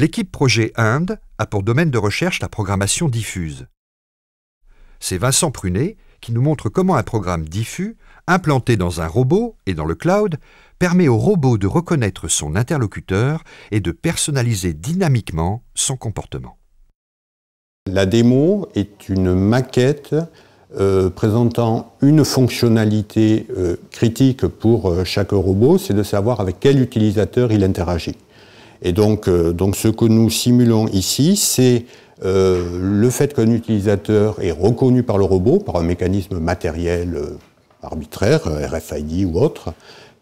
L'équipe Projet Inde a pour domaine de recherche la programmation diffuse. C'est Vincent Prunet qui nous montre comment un programme diffus, implanté dans un robot et dans le cloud, permet au robot de reconnaître son interlocuteur et de personnaliser dynamiquement son comportement. La démo est une maquette euh, présentant une fonctionnalité euh, critique pour euh, chaque robot, c'est de savoir avec quel utilisateur il interagit. Et euh, donc, ce que nous simulons ici, c'est euh, le fait qu'un utilisateur est reconnu par le robot, par un mécanisme matériel euh, arbitraire, RFID ou autre,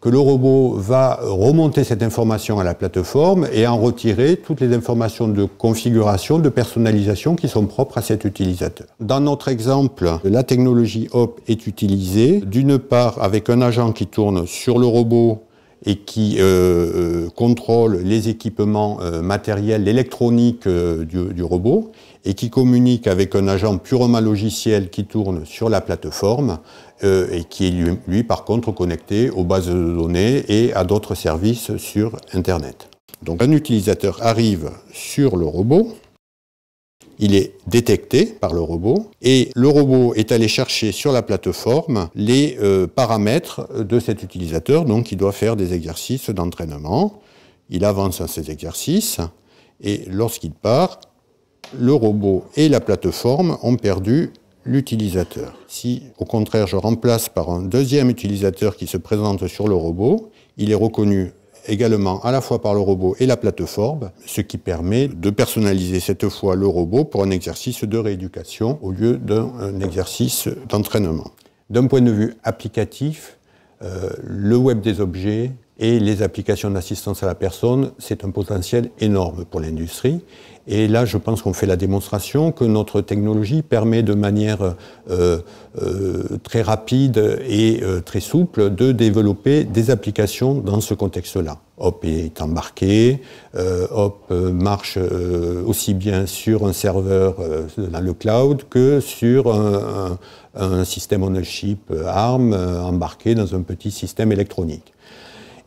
que le robot va remonter cette information à la plateforme et en retirer toutes les informations de configuration, de personnalisation qui sont propres à cet utilisateur. Dans notre exemple, la technologie HOP est utilisée d'une part avec un agent qui tourne sur le robot et qui euh, euh, contrôle les équipements euh, matériels, électroniques du, robot, et qui communique avec un agent purement logiciel qui tourne sur la plateforme et qui est lui, par contre connecté aux bases de données et à d'autres services sur Internet. Donc un utilisateur arrive sur le robot, il est détecté par le robot et le robot est allé chercher sur la plateforme les euh, paramètres de cet utilisateur, donc il doit faire des exercices d'entraînement. Il avance à ses exercices et lorsqu'il part, le robot et la plateforme ont perdu l'utilisateur. Si au contraire je remplace par un deuxième utilisateur qui se présente sur le robot, il est reconnu également à la fois par le robot et la plateforme, ce qui permet de personnaliser cette fois le robot pour un exercice de rééducation au lieu d'un exercice d'entraînement. D'un point de vue applicatif, euh, le web des objets, et les applications d'assistance à la personne, c'est un potentiel énorme pour l'industrie. Et là, je pense qu'on fait la démonstration que notre technologie permet de manière euh, euh, très rapide et euh, très souple de développer des applications dans ce contexte-là. Hop est embarqué, Hop marche aussi bien sur un serveur dans le cloud que sur un, un système on-chip ARM embarqué dans un petit système électronique.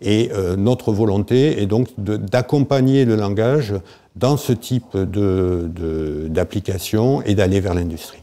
Et euh, notre volonté est donc d'accompagner le langage dans ce type d'application de, et d'aller vers l'industrie.